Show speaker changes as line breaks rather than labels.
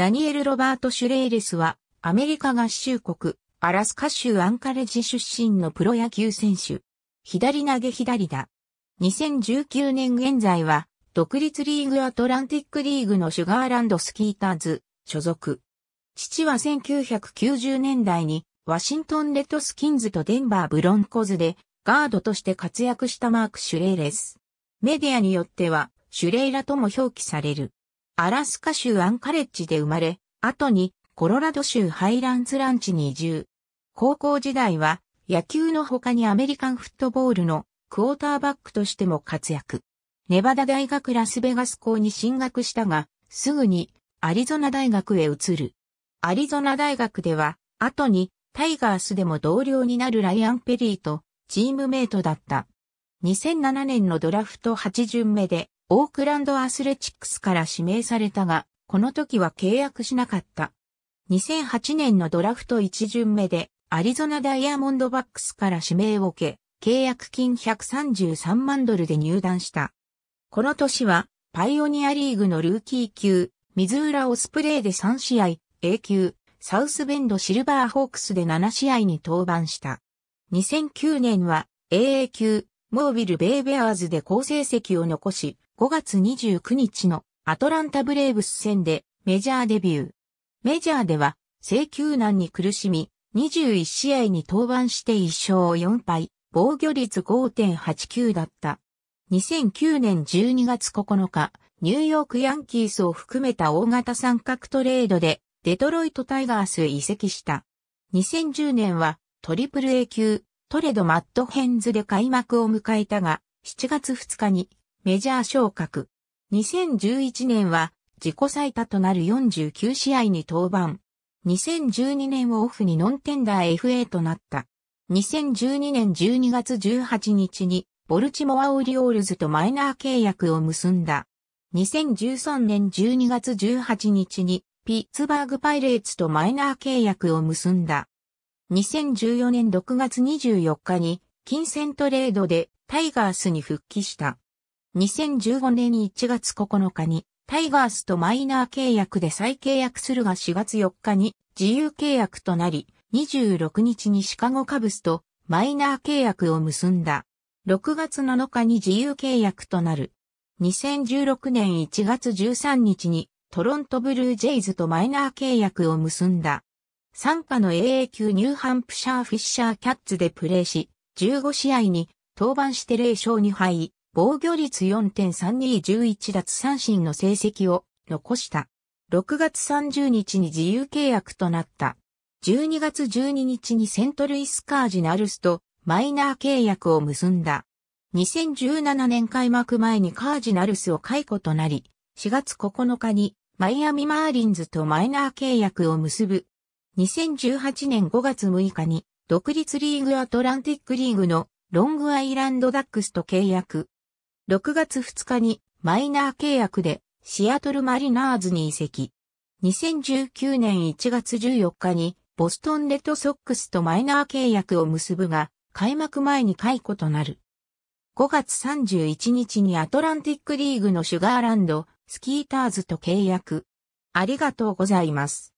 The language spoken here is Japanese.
ダニエル・ロバート・シュレイレスは、アメリカ合衆国、アラスカ州アンカレジ出身のプロ野球選手。左投げ左だ。2019年現在は、独立リーグアトランティックリーグのシュガーランドスキーターズ所属。父は1990年代にワシントンレッドスキンズとデンバーブロンコズでガードとして活躍したマーク・シュレイレス。メディアによってはシュレイラとも表記される。アラスカ州アンカレッジで生まれ、後にコロラド州ハイランズランチに移住。高校時代は野球の他にアメリカンフットボールのクォーターバックとしても活躍。ネバダ大学ラスベガス校に進学したが、すぐにアリゾナ大学へ移る。アリゾナ大学では、後にタイガースでも同僚になるライアン・ペリーとチームメイトだった。2007年のドラフト8巡目でオークランドアスレチックスから指名されたが、この時は契約しなかった。2008年のドラフト1巡目で、アリゾナダイヤモンドバックスから指名を受け、契約金133万ドルで入団した。この年は、パイオニアリーグのルーキー級、水浦オスプレイで3試合、A 級、サウスベンドシルバーホークスで7試合に登板した。2009年は AA 級、モービル・ベイ・ベアーズで好成績を残し、5月29日のアトランタ・ブレーブス戦でメジャーデビュー。メジャーでは、請求難に苦しみ、21試合に登板して1勝4敗、防御率5.89だった。2009年12月9日、ニューヨークヤンキースを含めた大型三角トレードで、デトロイトタイガースへ移籍した。2010年は、トリプル A 級、トレド・マット・ヘンズで開幕を迎えたが、7月2日にメジャー昇格。2011年は自己最多となる49試合に登板。2012年をオフにノンテンダー FA となった。2012年12月18日にボルチモア・オリオールズとマイナー契約を結んだ。2013年12月18日にピッツバーグ・パイレーツとマイナー契約を結んだ。2014年6月24日に金銭トレードでタイガースに復帰した。2015年1月9日にタイガースとマイナー契約で再契約するが4月4日に自由契約となり、26日にシカゴカブスとマイナー契約を結んだ。6月7日に自由契約となる。2016年1月13日にトロントブルージェイズとマイナー契約を結んだ。参加の AA 級ニューハンプシャーフィッシャーキャッツでプレーし、15試合に登板して0勝2敗、防御率4.3211奪三振の成績を残した。6月30日に自由契約となった。12月12日にセントルイスカージナルスとマイナー契約を結んだ。2017年開幕前にカージナルスを解雇となり、4月9日にマイアミマーリンズとマイナー契約を結ぶ2018年5月6日に、独立リーグアトランティックリーグのロングアイランドダックスと契約。6月2日にマイナー契約でシアトルマリナーズに移籍。2019年1月14日にボストンレッドソックスとマイナー契約を結ぶが、開幕前に解雇となる。5月31日にアトランティックリーグのシュガーランド、スキーターズと契約。ありがとうございます。